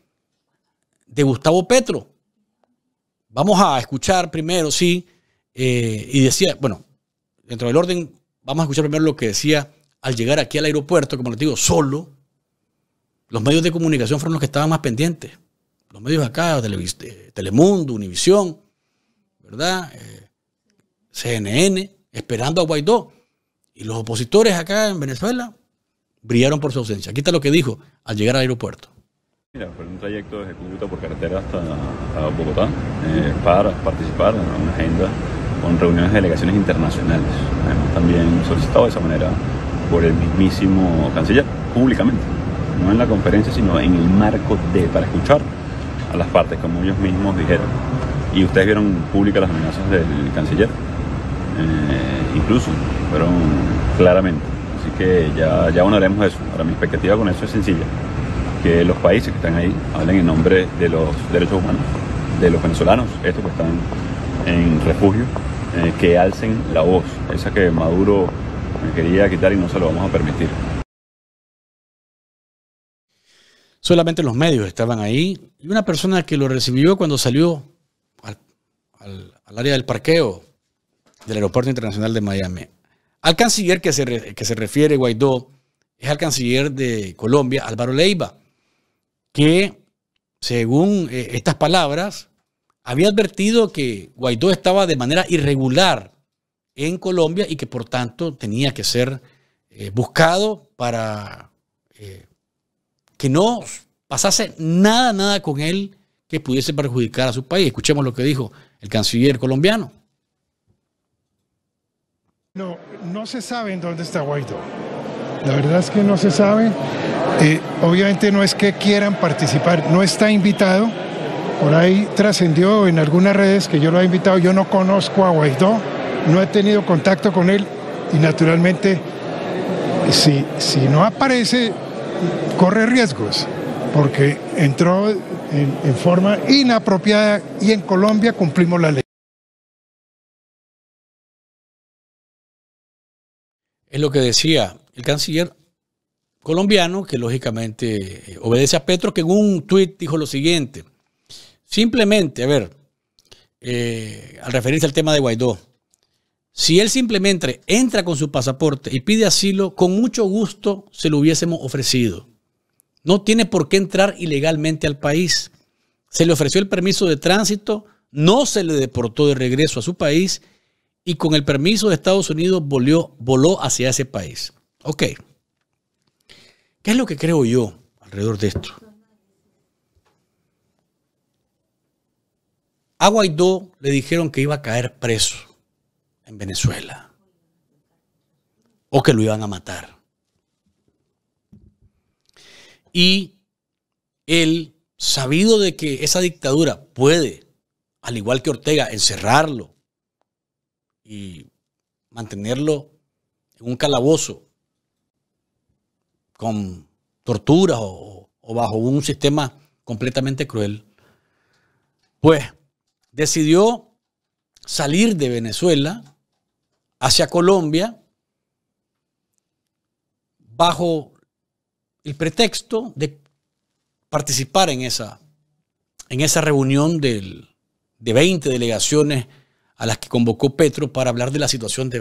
de Gustavo Petro, Vamos a escuchar primero, sí, eh, y decía, bueno, dentro del orden, vamos a escuchar primero lo que decía al llegar aquí al aeropuerto, como les digo, solo. Los medios de comunicación fueron los que estaban más pendientes. Los medios acá, eh, Telemundo, Univisión, ¿verdad? Eh, CNN, esperando a Guaidó. Y los opositores acá en Venezuela brillaron por su ausencia. Aquí está lo que dijo al llegar al aeropuerto fue un trayecto de por carretera hasta, Bogotá eh, para participar en una agenda con reuniones de delegaciones internacionales. Además, también solicitado de esa manera por el mismísimo canciller, públicamente, no en la conferencia, sino en el marco de, para escuchar a las partes, como ellos mismos dijeron. Y ustedes vieron públicas las amenazas del canciller, eh, incluso, fueron claramente. Así que ya, ya eso. Ahora, mi expectativa con eso es sencilla que los países que están ahí hablen en nombre de los derechos humanos, de los venezolanos, estos que están en refugio, eh, que alcen la voz, esa que Maduro eh, quería quitar y no se lo vamos a permitir. Solamente los medios estaban ahí y una persona que lo recibió cuando salió al, área del parqueo del Aeropuerto Internacional de Miami. Al canciller que se, que se refiere Guaidó es al canciller de Colombia, Álvaro Leiva que, según eh, estas palabras, había advertido que Guaidó estaba de manera irregular en Colombia y que por tanto tenía que ser eh, buscado para eh, que no pasase nada, nada con él que pudiese perjudicar a su país. Escuchemos lo que dijo el canciller colombiano. No, no se sabe en dónde está Guaidó. La verdad es que no se sabe. Eh, obviamente no es que quieran participar, no está invitado. Por ahí trascendió en algunas redes que yo lo he invitado. Yo no conozco a Guaidó, no he tenido contacto con él y naturalmente si, si no aparece corre riesgos porque entró en forma inapropiada y en Colombia cumplimos la ley. es lo que decía el canciller colombiano, que lógicamente eh, obedece a Petro, que en un tuit dijo lo siguiente. Simplemente, a ver, eh, al referirse al tema de Guaidó, si él simplemente entra con su pasaporte y pide asilo, con mucho gusto se lo hubiésemos ofrecido. No tiene por qué entrar ilegalmente al país. Se le ofreció el permiso de tránsito, no se le deportó de regreso a su país y con el permiso de Estados Unidos voló, voló hacia ese país. Ok. ¿Qué es lo que creo yo alrededor de esto? A Guaidó le dijeron que iba a caer preso en Venezuela o que lo iban a matar. Y él, sabido de que esa dictadura puede, al igual que Ortega, encerrarlo, y mantenerlo en un calabozo con tortura o, bajo un sistema completamente cruel, pues decidió salir de Venezuela hacia Colombia bajo el pretexto de participar en esa, en esa reunión de 20 delegaciones a las que convocó Petro para hablar de la situación de,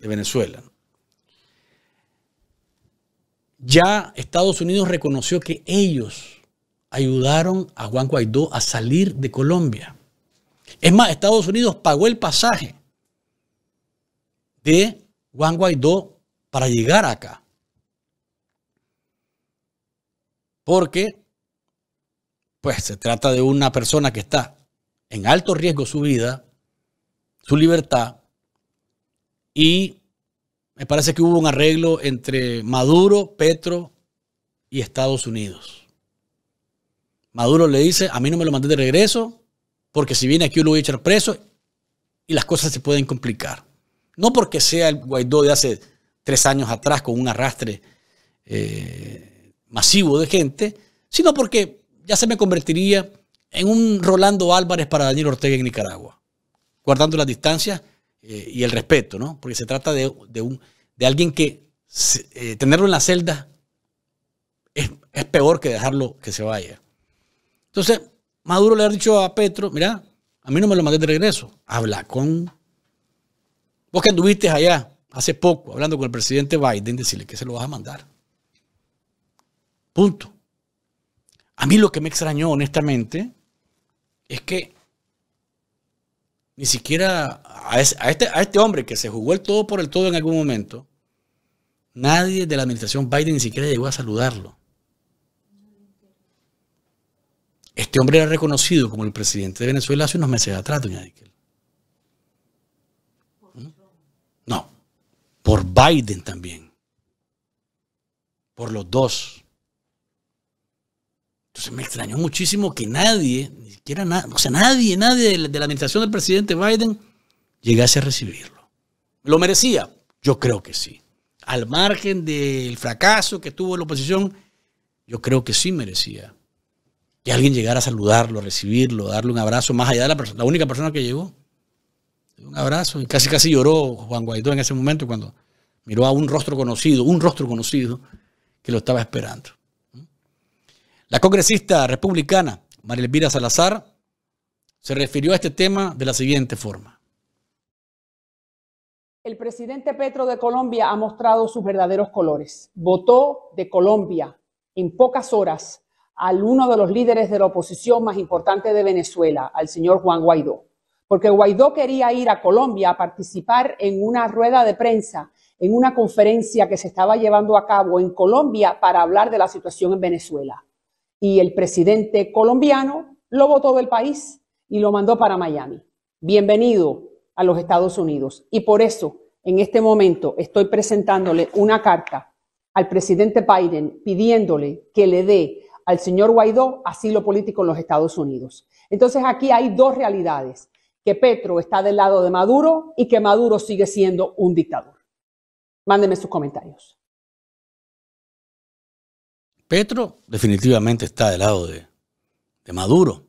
Venezuela. Ya Estados Unidos reconoció que ellos ayudaron a Juan Guaidó a salir de Colombia. Es más, Estados Unidos pagó el pasaje de Juan Guaidó para llegar acá. Porque, pues, se trata de una persona que está en alto riesgo su vida, su libertad y me parece que hubo un arreglo entre Maduro, Petro y Estados Unidos. Maduro le dice, a mí no me lo mandé de regreso, porque si viene aquí yo lo voy a echar preso y las cosas se pueden complicar. No porque sea el Guaidó de hace tres años atrás con un arrastre eh, masivo de gente, sino porque ya se me convertiría en un Rolando Álvarez para Daniel Ortega en Nicaragua guardando las distancias eh, y el respeto, ¿no? Porque se trata de, alguien que eh, tenerlo en la celda es, peor que dejarlo que se vaya. Entonces, Maduro le ha dicho a Petro, mira, a mí no me lo mandé de regreso, habla con... Vos que anduviste allá hace poco hablando con el presidente Biden, decirle que se lo vas a mandar. Punto. A mí lo que me extrañó, honestamente, es que ni siquiera este, a, este, hombre que se jugó el todo por el todo en algún momento, nadie de la administración Biden ni siquiera llegó a saludarlo. Este hombre era reconocido como el presidente de Venezuela hace unos meses atrás, doña Díquel. ¿Mm? No, por Biden también. Por los dos. Entonces pues, me extrañó muchísimo que nadie, ni siquiera nada, o sea, nadie, nadie de la, administración del presidente Biden llegase a recibirlo. ¿Lo merecía? Yo creo que sí. Al margen del fracaso que tuvo la oposición, yo creo que sí merecía que alguien llegara a saludarlo, a recibirlo, a darle un abrazo, más allá de la, la única persona que llegó. Un abrazo. Y casi, casi lloró Juan Guaidó en ese momento cuando miró a un rostro conocido, un rostro conocido que lo estaba esperando. La congresista republicana María Elvira Salazar se refirió a este tema de la siguiente forma. El presidente Petro de Colombia ha mostrado sus verdaderos colores. Votó de Colombia en pocas horas al uno de los líderes de la oposición más importante de Venezuela, al señor Juan Guaidó. Porque Guaidó quería ir a Colombia a participar en una rueda de prensa, en una conferencia que se estaba llevando a cabo en Colombia para hablar de la situación en Venezuela y el presidente colombiano lo votó del país y lo mandó para Miami. Bienvenido a los Estados Unidos. Y por eso, en este momento, estoy presentándole una carta al presidente Biden pidiéndole que le dé al señor Guaidó asilo político en los Estados Unidos. Entonces aquí hay dos realidades, que Petro está del lado de Maduro y que Maduro sigue siendo un dictador. Mándeme sus comentarios. Petro definitivamente está del lado de, Maduro.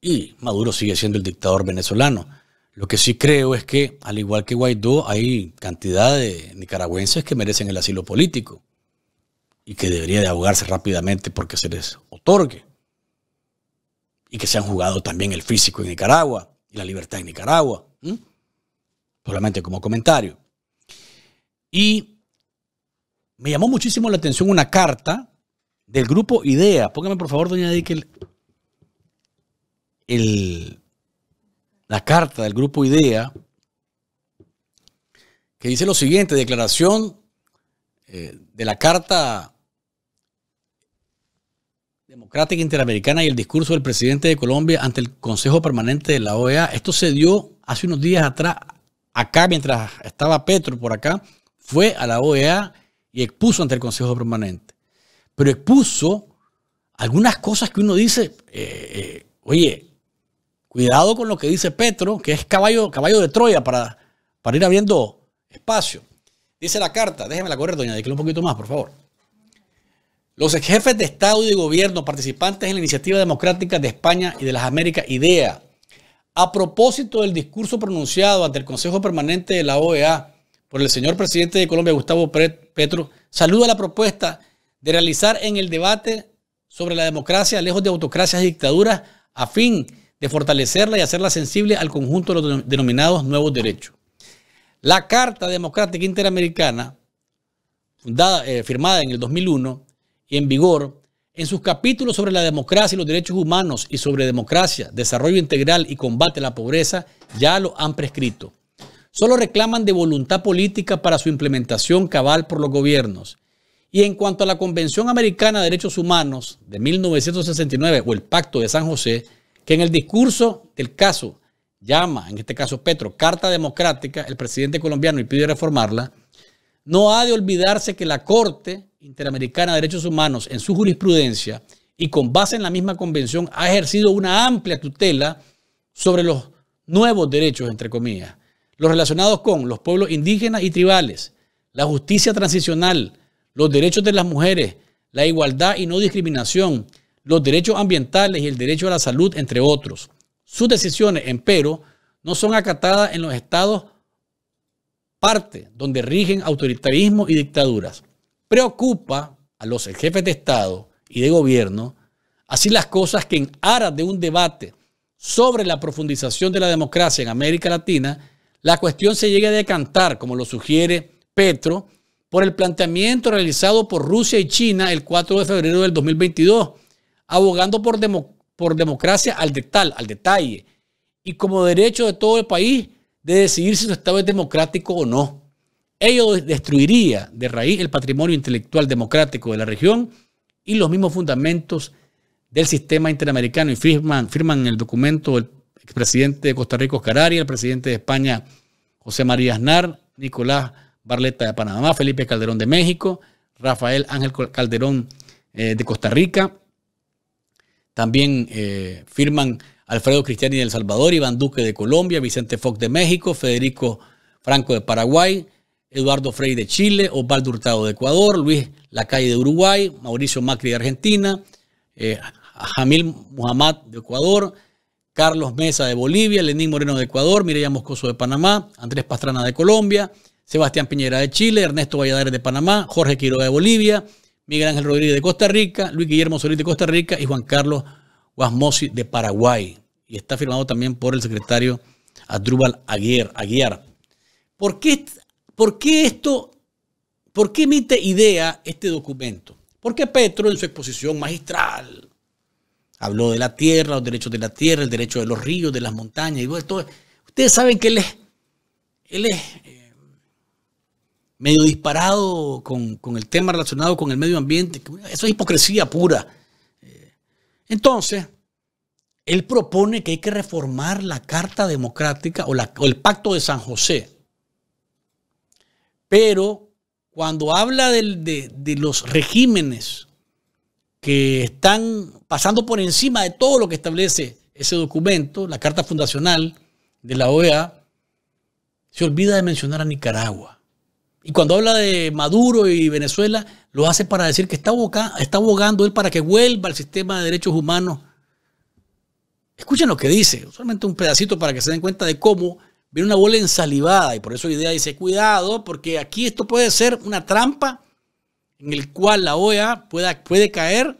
Y Maduro sigue siendo el dictador venezolano. Lo que sí creo es que, al igual que Guaidó, hay cantidad de nicaragüenses que merecen el asilo político y que debería de ahogarse rápidamente porque se les otorgue. Y que se han jugado también el físico en Nicaragua y la libertad en Nicaragua. Solamente como comentario. Y me llamó muchísimo la atención una carta del grupo IDEA. Póngame por favor, doña Dickel, la carta del grupo IDEA que dice lo siguiente, declaración eh, de la Carta Democrática Interamericana y el discurso del presidente de Colombia ante el Consejo Permanente de la OEA. Esto se dio hace unos días atrás, acá mientras estaba Petro por acá, fue a la OEA y expuso ante el Consejo Permanente pero expuso algunas cosas que uno dice, eh, eh, oye, cuidado con lo que dice Petro, que es caballo, caballo de Troya para, para ir abriendo espacio. Dice la carta, déjeme la correr, doña, déjela un poquito más, por favor. Los jefes de Estado y de Gobierno participantes en la Iniciativa Democrática de España y de las Américas, IDEA, a propósito del discurso pronunciado ante el Consejo Permanente de la OEA por el señor presidente de Colombia, Gustavo Petro, saluda la propuesta de realizar en el debate sobre la democracia, lejos de autocracias y dictaduras, a fin de fortalecerla y hacerla sensible al conjunto de los denominados nuevos derechos. La Carta Democrática Interamericana, eh, firmada en el 2001 y en vigor, en sus capítulos sobre la democracia y los derechos humanos y sobre democracia, desarrollo integral y combate a la pobreza, ya lo han prescrito. Solo reclaman de voluntad política para su implementación cabal por los gobiernos y en cuanto a la Convención Americana de Derechos Humanos de 1969 o el Pacto de San José, que en el discurso del caso llama, en este caso Petro, Carta Democrática, el presidente colombiano y pide reformarla, no ha de olvidarse que la Corte Interamericana de Derechos Humanos en su jurisprudencia y con base en la misma convención ha ejercido una amplia tutela sobre los nuevos derechos, entre comillas, los relacionados con los pueblos indígenas y tribales, la justicia transicional, los derechos de las mujeres, la igualdad y no discriminación, los derechos ambientales y el derecho a la salud, entre otros. Sus decisiones, empero, no son acatadas en los estados parte donde rigen autoritarismo y dictaduras. Preocupa a los jefes de Estado y de gobierno, así las cosas que en aras de un debate sobre la profundización de la democracia en América Latina, la cuestión se llegue a decantar, como lo sugiere Petro, por el planteamiento realizado por Rusia y China el 4 de febrero del 2022, abogando por, por democracia al, al detalle y como derecho de todo el país de decidir si su Estado es democrático o no. Ello destruiría de raíz el patrimonio intelectual democrático de la región y los mismos fundamentos del sistema interamericano. Y firman, firman el documento el expresidente de Costa Rica, Oscar Arias, el presidente de España, José María Aznar, Nicolás Barleta de Panamá, Felipe Calderón de México, Rafael Ángel Calderón eh, de Costa Rica. También eh, firman Alfredo Cristiani de El Salvador, Iván Duque de Colombia, Vicente Fox de México, Federico Franco de Paraguay, Eduardo Frey de Chile, Osvaldo Hurtado de Ecuador, Luis Lacalle de Uruguay, Mauricio Macri de Argentina, eh, Jamil Muhammad de Ecuador, Carlos Mesa de Bolivia, Lenín Moreno de Ecuador, Mireya Moscoso de Panamá, Andrés Pastrana de Colombia, Sebastián Piñera de Chile, Ernesto Valladares de Panamá, Jorge Quiroga de Bolivia, Miguel Ángel Rodríguez de Costa Rica, Luis Guillermo Solís de Costa Rica y Juan Carlos Guasmosi de Paraguay. Y está firmado también por el secretario Adrúbal Aguiar. ¿Por qué, ¿Por qué esto, por qué emite idea este documento? ¿Por qué Petro en su exposición magistral habló de la tierra, los derechos de la tierra, el derecho de los ríos, de las montañas y todo. Ustedes saben que él él es medio disparado con, el tema relacionado con el medio ambiente. Eso es hipocresía pura. Eh, entonces, él propone que hay que reformar la Carta Democrática o, el Pacto de San José. Pero cuando habla de los regímenes que están pasando por encima de todo lo que establece ese documento, la Carta Fundacional de la OEA, se olvida de mencionar a Nicaragua. Y cuando habla de Maduro y Venezuela, lo hace para decir que está, está abogando él para que vuelva al sistema de derechos humanos. Escuchen lo que dice, solamente un pedacito para que se den cuenta de cómo viene una bola ensalivada y por eso idea dice, cuidado, porque aquí esto puede ser una trampa en el cual la OEA pueda, puede caer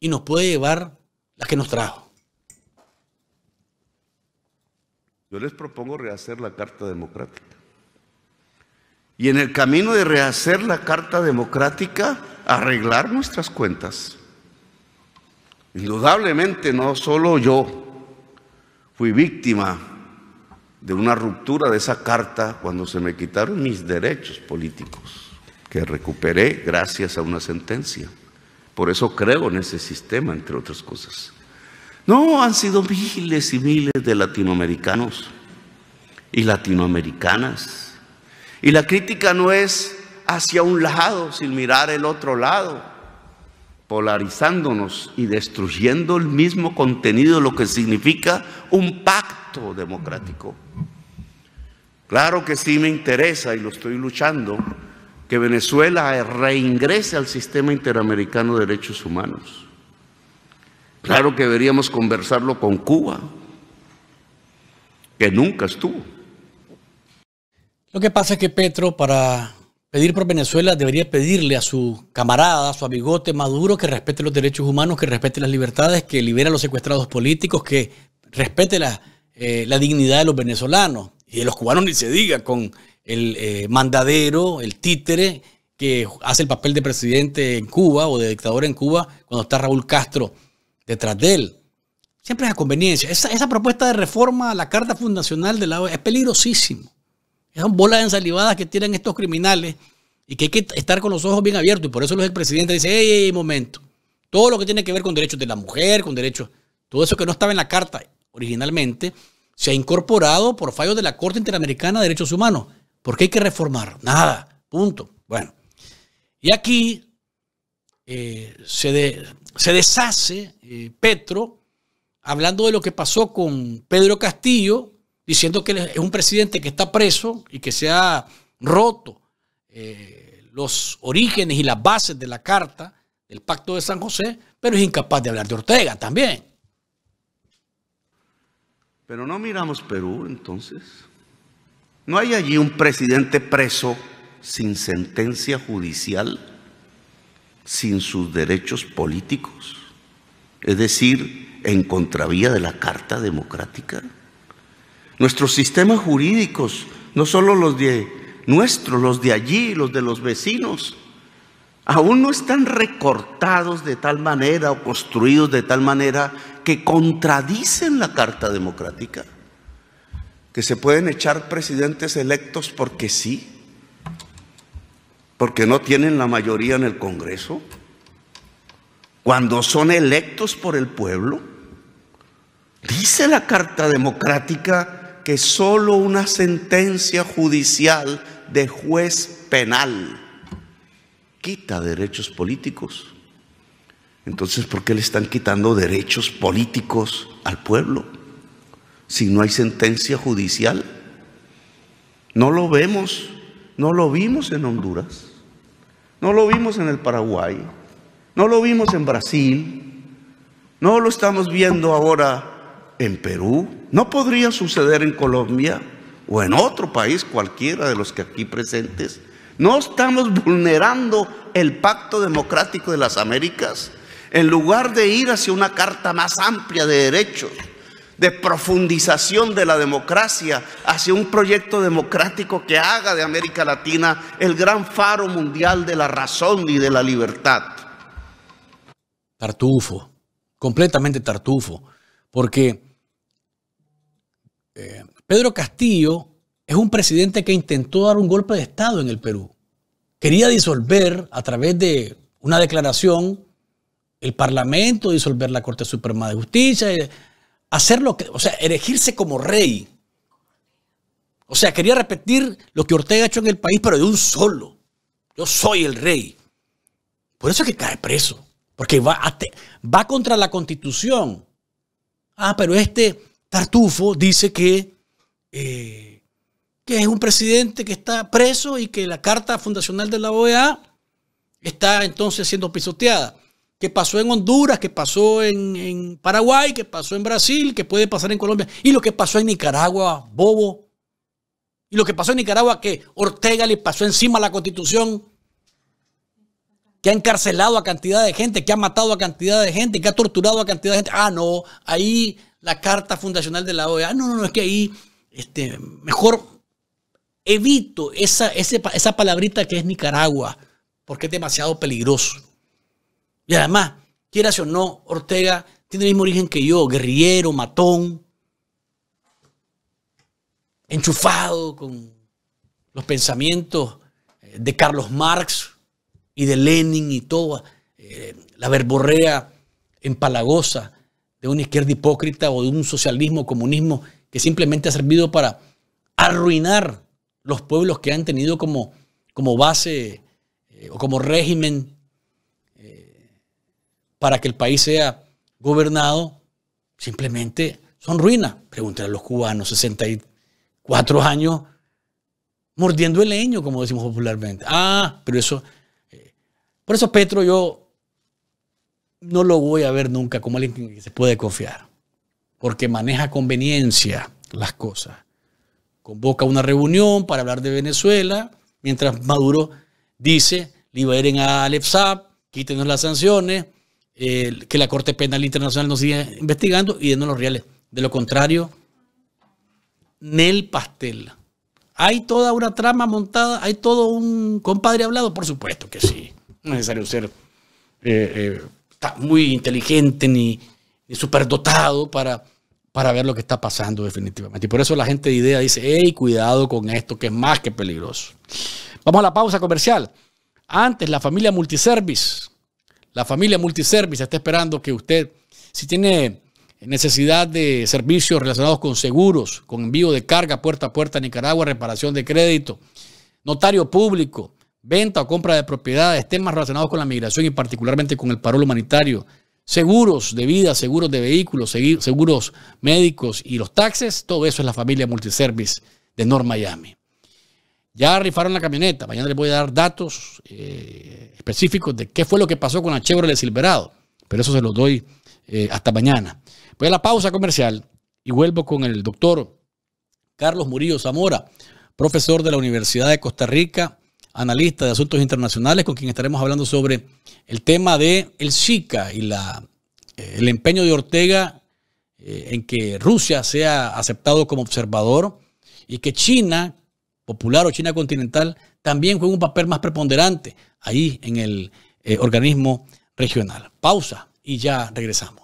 y nos puede llevar la que nos trajo. Yo les propongo rehacer la Carta Democrática y en el camino de rehacer la Carta Democrática, arreglar nuestras cuentas. Indudablemente no solo yo fui víctima de una ruptura de esa carta cuando se me quitaron mis derechos políticos, que recuperé gracias a una sentencia. Por eso creo en ese sistema, entre otras cosas. No, han sido miles y miles de latinoamericanos y latinoamericanas y la crítica no es hacia un lado sin mirar el otro lado, polarizándonos y destruyendo el mismo contenido, lo que significa un pacto democrático. Claro que sí me interesa y lo estoy luchando que Venezuela reingrese al sistema interamericano de derechos humanos. Claro que deberíamos conversarlo con Cuba, que nunca estuvo. Lo que pasa es que Petro, para pedir por Venezuela, debería pedirle a su camarada, a su amigote Maduro, que respete los derechos humanos, que respete las libertades, que libere a los secuestrados políticos, que respete la, eh, dignidad de los venezolanos. Y de los cubanos ni se diga con el eh, mandadero, el títere, que hace el papel de presidente en Cuba o de dictador en Cuba cuando está Raúl Castro detrás de él. Siempre es a conveniencia. Esa, propuesta de reforma a la Carta Fundacional de la OEA es peligrosísima. Esas bolas ensalivadas que tienen estos criminales y que hay que estar con los ojos bien abiertos. Y por eso el presidente dice, ¡ey, momento. Todo lo que tiene que ver con derechos de la mujer, con derechos, todo eso que no estaba en la carta originalmente, se ha incorporado por fallos de la Corte Interamericana de Derechos Humanos. porque hay que reformar? Nada. Punto. Bueno. Y aquí eh, se, deshace eh, Petro hablando de lo que pasó con Pedro Castillo diciendo que es un presidente que está preso y que se ha roto eh, los orígenes y las bases de la carta del Pacto de San José, pero es incapaz de hablar de Ortega también. Pero no miramos Perú entonces. ¿No hay allí un presidente preso sin sentencia judicial, sin sus derechos políticos? Es decir, en contravía de la Carta Democrática. Nuestros sistemas jurídicos, no solo los de nuestros, los de allí, los de los vecinos, aún no están recortados de tal manera o construidos de tal manera que contradicen la Carta Democrática. Que se pueden echar presidentes electos porque sí, porque no tienen la mayoría en el Congreso, cuando son electos por el pueblo. Dice la Carta Democrática que solo una sentencia judicial de juez penal quita derechos políticos. Entonces, ¿por qué le están quitando derechos políticos al pueblo si no hay sentencia judicial? No lo vemos, no lo vimos en Honduras, no lo vimos en el Paraguay, no lo vimos en Brasil, no lo estamos viendo ahora en Perú, no podría suceder en Colombia o en otro país cualquiera de los que aquí presentes. No estamos vulnerando el pacto democrático de las Américas en lugar de ir hacia una carta más amplia de derechos, de profundización de la democracia, hacia un proyecto democrático que haga de América Latina el gran faro mundial de la razón y de la libertad. Tartufo, completamente tartufo, porque Pedro Castillo es un presidente que intentó dar un golpe de Estado en el Perú. Quería disolver a través de una declaración el Parlamento, disolver la Corte Suprema de Justicia, eh, hacer lo que, o sea, erigirse como rey. O sea, quería repetir lo que Ortega ha hecho en el país, pero de un solo. Yo soy el rey. Por eso es que cae preso, porque va, va contra la constitución. Ah, pero este Tartufo dice que, eh, que es un presidente que está preso y que la carta fundacional de la OEA está entonces siendo pisoteada. Que pasó en Honduras, que pasó en, Paraguay, que pasó en Brasil, que puede pasar en Colombia. Y lo que pasó en Nicaragua, bobo. Y lo que pasó en Nicaragua, que Ortega le pasó encima la constitución que ha encarcelado a cantidad de gente, que ha matado a cantidad de gente, que ha torturado a cantidad de gente. Ah, no, ahí la carta fundacional de la OEA. No, no, no, es que ahí este, mejor evito esa, esa palabrita que es Nicaragua, porque es demasiado peligroso. Y además, quieras o no, Ortega tiene el mismo origen que yo, guerrillero, matón, enchufado con los pensamientos eh, de Carlos Marx y de Lenin y toda eh, la verborrea empalagosa de una izquierda hipócrita o de un socialismo, comunismo que simplemente ha servido para arruinar los pueblos que han tenido como, como base eh, o como régimen eh, para que el país sea gobernado, simplemente son ruinas. preguntan a los cubanos, 64 años mordiendo el leño, como decimos popularmente. Ah, pero eso... Eh, por eso Petro yo no lo voy a ver nunca como alguien que se puede confiar, porque maneja conveniencia las cosas. Convoca una reunión para hablar de Venezuela, mientras Maduro dice, liberen a Alep Saab, quítenos las sanciones, que la Corte Penal Internacional nos siga investigando y denos los reales. De lo contrario, Nel Pastel. ¿Hay toda una trama montada? ¿Hay todo un compadre hablado? Por supuesto que sí. No es necesario ser eh, eh, muy inteligente ni, ni superdotado para, para ver lo que está pasando definitivamente. Y por eso la gente de idea dice, hey, cuidado con esto, que es más que peligroso. Vamos a la pausa comercial. Antes, la familia multiservice. La familia multiservice está esperando que usted, si tiene necesidad de servicios relacionados con seguros, con envío de carga puerta a puerta a Nicaragua, reparación de crédito, notario público, venta o compra de propiedades, temas relacionados con la migración y particularmente con el paro humanitario, seguros de vida, seguros de vehículos, seguros médicos y los taxes, todo eso es la familia multiservice de North Miami. Ya rifaron la camioneta, mañana les voy a dar datos eh, específicos de qué fue lo que pasó con la Chevrolet Silverado, pero eso se los doy eh, hasta mañana. Voy a la pausa comercial y vuelvo con el doctor Carlos Murillo Zamora, profesor de la Universidad de Costa Rica analista de asuntos internacionales, con quien estaremos hablando sobre el tema de el y la, eh, el empeño de Ortega eh, en que Rusia sea aceptado como observador y que China popular o China continental también juegue un papel más preponderante ahí en el eh, organismo regional. Pausa y ya regresamos.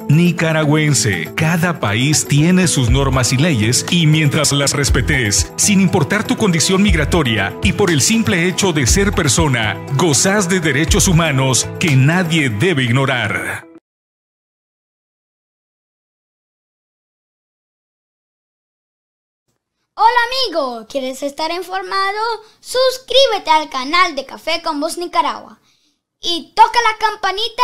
nicaragüense. Cada país tiene sus normas y leyes y mientras las respetes, sin importar tu condición migratoria y por el simple hecho de ser persona, gozas de derechos humanos que nadie debe ignorar. Hola amigo, ¿quieres estar informado? Suscríbete al canal de Café con Voz Nicaragua y toca la campanita